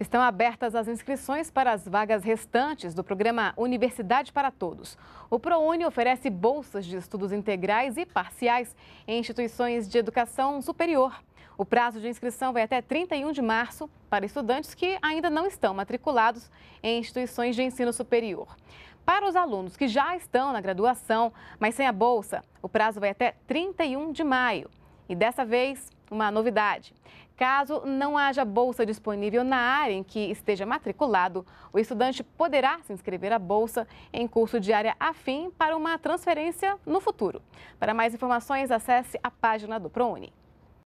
Estão abertas as inscrições para as vagas restantes do programa Universidade para Todos. O ProUni oferece bolsas de estudos integrais e parciais em instituições de educação superior. O prazo de inscrição vai até 31 de março para estudantes que ainda não estão matriculados em instituições de ensino superior. Para os alunos que já estão na graduação, mas sem a bolsa, o prazo vai até 31 de maio. E dessa vez, uma novidade. Caso não haja bolsa disponível na área em que esteja matriculado, o estudante poderá se inscrever à bolsa em curso de área afim para uma transferência no futuro. Para mais informações, acesse a página do ProUni.